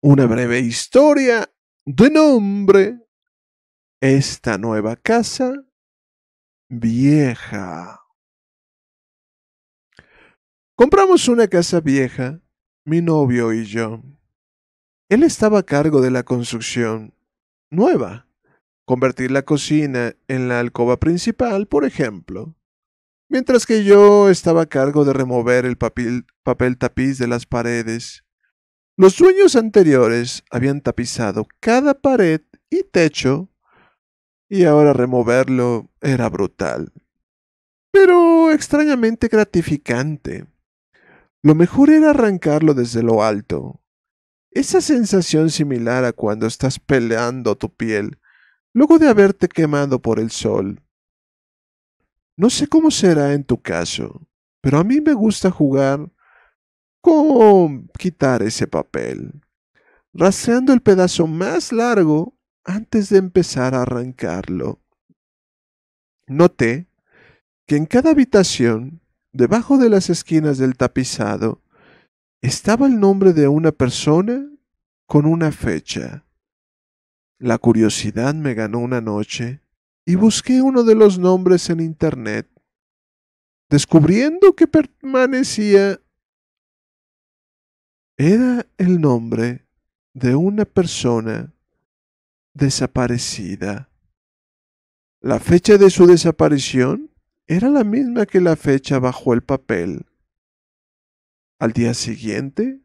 una breve historia de nombre Esta nueva casa vieja. Compramos una casa vieja, mi novio y yo. Él estaba a cargo de la construcción nueva, convertir la cocina en la alcoba principal, por ejemplo, mientras que yo estaba a cargo de remover el papel, tapiz de las paredes los sueños anteriores habían tapizado cada pared y techo, y ahora removerlo era brutal, pero extrañamente gratificante. Lo mejor era arrancarlo desde lo alto. Esa sensación similar a cuando estás peleando tu piel luego de haberte quemado por el sol. No sé cómo será en tu caso, pero a mí me gusta jugar ¿Cómo quitar ese papel, raseando el pedazo más largo antes de empezar a arrancarlo. Noté que en cada habitación, debajo de las esquinas del tapizado, estaba el nombre de una persona con una fecha. La curiosidad me ganó una noche y busqué uno de los nombres en Internet, descubriendo que permanecía era el nombre de una persona desaparecida. La fecha de su desaparición era la misma que la fecha bajo el papel. Al día siguiente,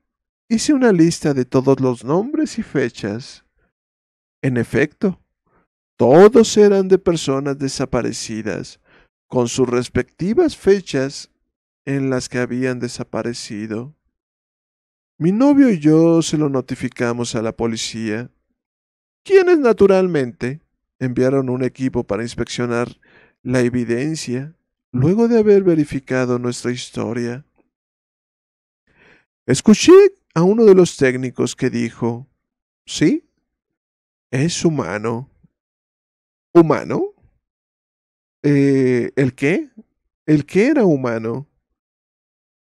hice una lista de todos los nombres y fechas. En efecto, todos eran de personas desaparecidas, con sus respectivas fechas en las que habían desaparecido. Mi novio y yo se lo notificamos a la policía, quienes naturalmente enviaron un equipo para inspeccionar la evidencia luego de haber verificado nuestra historia. Escuché a uno de los técnicos que dijo, sí, es humano. ¿Humano? Eh, ¿El qué? ¿El qué era humano?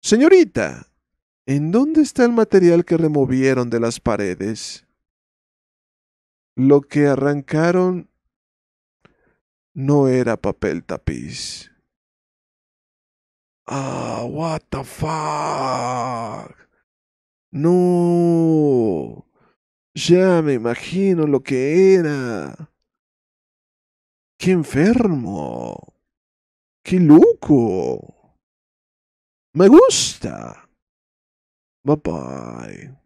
Señorita, ¿En dónde está el material que removieron de las paredes? Lo que arrancaron no era papel tapiz. Ah, what the fuck. No. Ya me imagino lo que era. Qué enfermo. Qué loco. Me gusta. Bye bye.